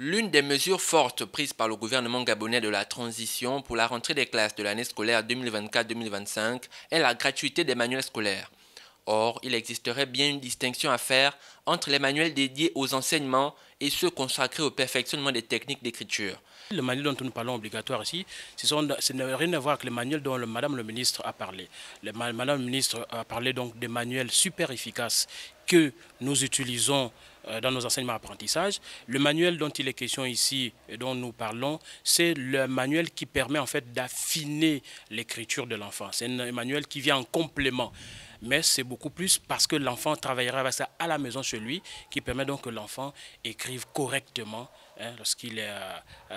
L'une des mesures fortes prises par le gouvernement gabonais de la transition pour la rentrée des classes de l'année scolaire 2024-2025 est la gratuité des manuels scolaires. Or, il existerait bien une distinction à faire entre les manuels dédiés aux enseignements et ceux consacrés au perfectionnement des techniques d'écriture. Le manuel dont nous parlons obligatoire ici, ce n'a rien à voir avec le manuel dont le, Madame le ministre a parlé. Le, Madame le ministre a parlé donc des manuels super efficaces que nous utilisons euh, dans nos enseignements apprentissage. Le manuel dont il est question ici et dont nous parlons, c'est le manuel qui permet en fait d'affiner l'écriture de l'enfant. C'est un manuel qui vient en complément mais c'est beaucoup plus parce que l'enfant travaillera avec ça à la maison chez lui, qui permet donc que l'enfant écrive correctement hein, lorsqu'il est... Euh,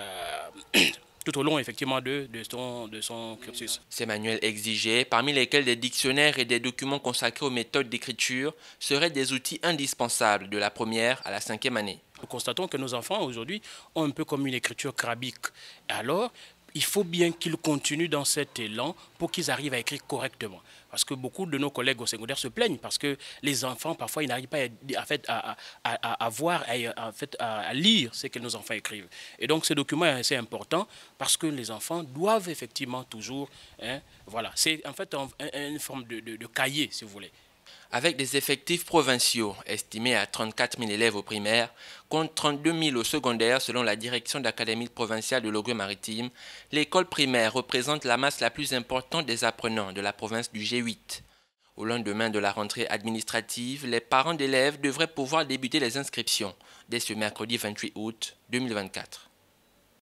euh, tout au long effectivement de, son, de son cursus. Ces manuels exigés, parmi lesquels des dictionnaires et des documents consacrés aux méthodes d'écriture, seraient des outils indispensables de la première à la cinquième année. Nous constatons que nos enfants aujourd'hui ont un peu comme une écriture crabique. Alors, il faut bien qu'ils continuent dans cet élan pour qu'ils arrivent à écrire correctement. Parce que beaucoup de nos collègues au secondaire se plaignent parce que les enfants, parfois, ils n'arrivent pas à, à, à lire ce que nos enfants écrivent. Et donc, ce document est assez important parce que les enfants doivent effectivement toujours... Hein, voilà, c'est en fait une forme de, de cahier, si vous voulez. Avec des effectifs provinciaux estimés à 34 000 élèves au primaire, contre 32 000 au secondaire selon la direction d'Académie provinciale de Logue-Maritime, l'école primaire représente la masse la plus importante des apprenants de la province du G8. Au lendemain de la rentrée administrative, les parents d'élèves devraient pouvoir débuter les inscriptions dès ce mercredi 28 août 2024.